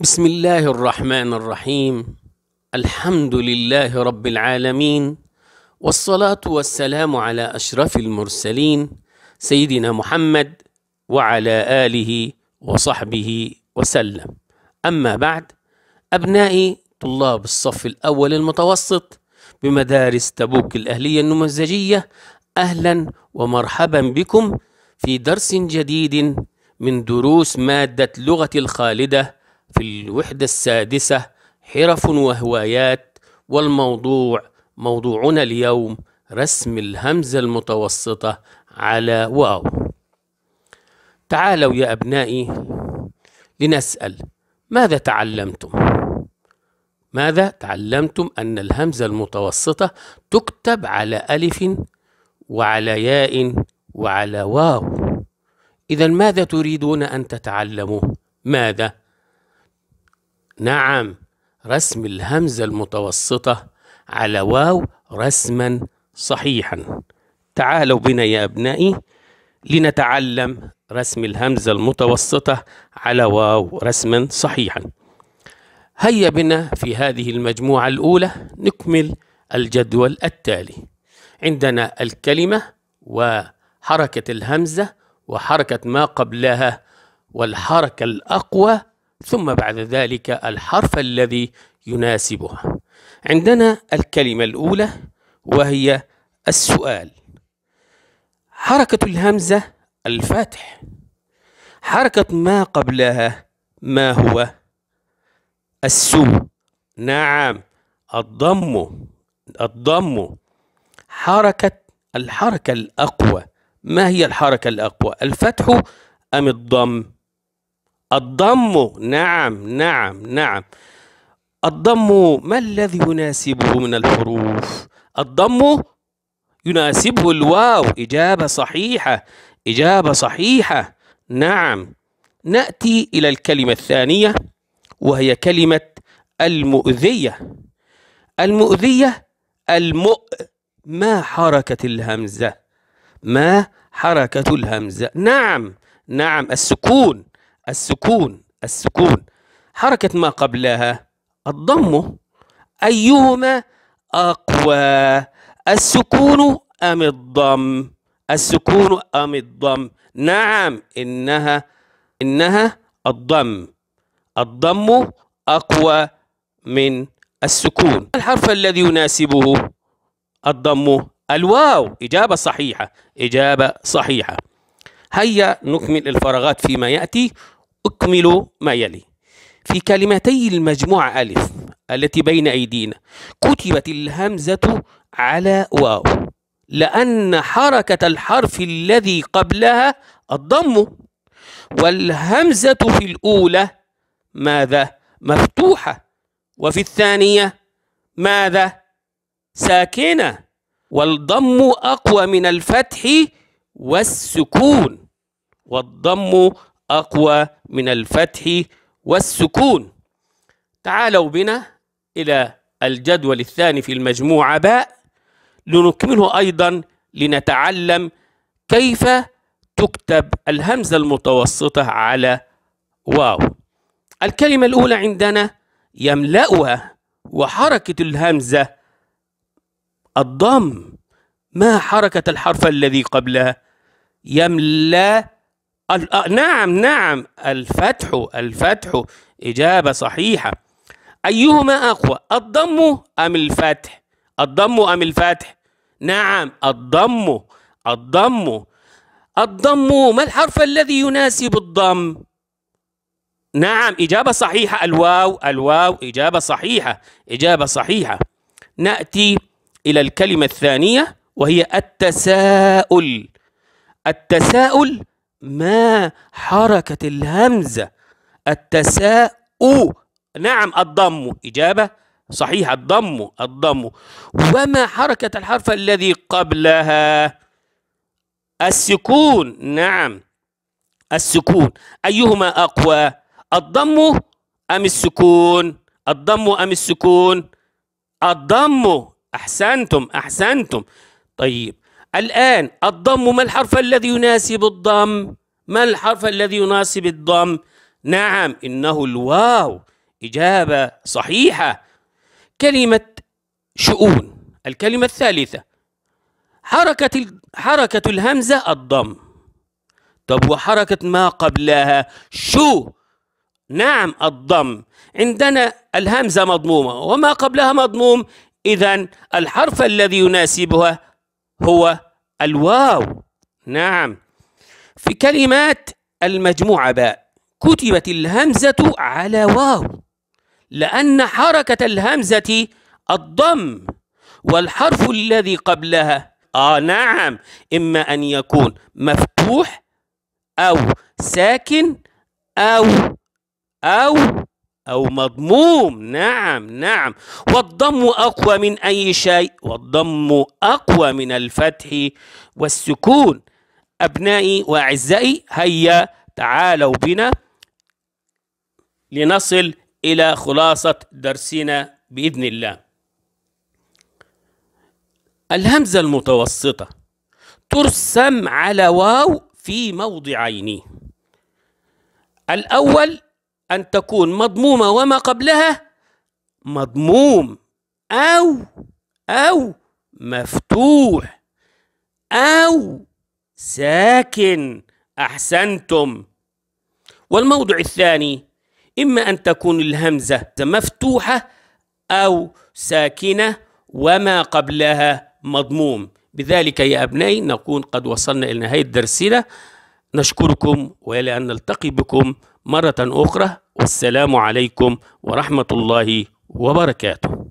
بسم الله الرحمن الرحيم الحمد لله رب العالمين والصلاة والسلام على أشرف المرسلين سيدنا محمد وعلى آله وصحبه وسلم أما بعد أبنائي طلاب الصف الأول المتوسط بمدارس تبوك الأهلية النمزجيه أهلا ومرحبا بكم في درس جديد من دروس مادة لغة الخالدة في الوحدة السادسة حرف وهوايات والموضوع موضوعنا اليوم رسم الهمزة المتوسطة على واو تعالوا يا أبنائي لنسأل ماذا تعلمتم؟ ماذا تعلمتم أن الهمزة المتوسطة تكتب على ألف وعلى ياء وعلى واو إذا ماذا تريدون أن تتعلموا؟ ماذا؟ نعم رسم الهمزة المتوسطة على واو رسما صحيحا تعالوا بنا يا أبنائي لنتعلم رسم الهمزة المتوسطة على واو رسما صحيحا هيا بنا في هذه المجموعة الأولى نكمل الجدول التالي عندنا الكلمة وحركة الهمزة وحركة ما قبلها والحركة الأقوى ثم بعد ذلك الحرف الذي يناسبها عندنا الكلمة الأولى وهي السؤال حركة الهمزة الفاتح حركة ما قبلها ما هو السو نعم الضم الضم حركة الحركة الأقوى ما هي الحركة الأقوى الفتح أم الضم الضم نعم نعم نعم الضم ما الذي يناسبه من الحروف الضم يناسبه الواو إجابة صحيحة إجابة صحيحة نعم نأتي إلى الكلمة الثانية وهي كلمة المؤذية المؤذية المؤ ما حركة الهمزة ما حركة الهمزة نعم نعم السكون السكون السكون حركة ما قبلها الضم أيهما أقوى السكون أم الضم السكون أم الضم نعم إنها إنها الضم الضم أقوى من السكون الحرف الذي يناسبه الضم الواو إجابة صحيحة إجابة صحيحة هيا نكمل الفراغات فيما يأتي اكملوا ما يلي في كلمتي المجموعة ألف التي بين أيدينا كتبت الهمزة على واو لأن حركة الحرف الذي قبلها الضم والهمزة في الأولى ماذا؟ مفتوحة وفي الثانية ماذا؟ ساكنة والضم أقوى من الفتح والسكون والضم أقوى من الفتح والسكون تعالوا بنا إلى الجدول الثاني في المجموعة باء لنكمله أيضا لنتعلم كيف تكتب الهمزة المتوسطة على واو الكلمة الأولى عندنا يملأها وحركة الهمزة الضم ما حركة الحرف الذي قبلها يملأ آه، نعم نعم الفتح الفتح إجابة صحيحة أيهما أقوى الضم أم الفتح الضم أم الفتح نعم الضم الضم الضم ما الحرف الذي يناسب الضم نعم إجابة صحيحة الواو الواو إجابة صحيحة إجابة صحيحة نأتي إلى الكلمة الثانية وهي التساؤل التساؤل ما حركة الهمزة التساء نعم الضم إجابة صحيحة الضم الضم وما حركة الحرف الذي قبلها السكون نعم السكون أيهما أقوى الضم أم السكون الضم أم السكون الضم أحسنتم أحسنتم طيب الآن الضم ما الحرف الذي يناسب الضم؟ ما الحرف الذي يناسب الضم؟ نعم إنه الواو إجابة صحيحة كلمة شؤون الكلمة الثالثة حركة حركة الهمزة الضم طب وحركة ما قبلها شو نعم الضم عندنا الهمزة مضمومة وما قبلها مضموم إذا الحرف الذي يناسبها هو الواو نعم في كلمات المجموعة باء كتبت الهمزة على واو لأن حركة الهمزة الضم والحرف الذي قبلها آه نعم إما أن يكون مفتوح أو ساكن أو أو أو مضموم نعم نعم والضم أقوى من أي شيء والضم أقوى من الفتح والسكون أبنائي وأعزائي هيا تعالوا بنا لنصل إلى خلاصة درسنا بإذن الله الهمزة المتوسطة ترسم على واو في موضعين الأول أن تكون مضمومة وما قبلها مضموم أو أو مفتوح أو ساكن أحسنتم والموضع الثاني إما أن تكون الهمزة مفتوحة أو ساكنة وما قبلها مضموم بذلك يا أبنائي نكون قد وصلنا إلى نهاية درسنا نشكركم وإلى أن نلتقي بكم مرة أخرى والسلام عليكم ورحمة الله وبركاته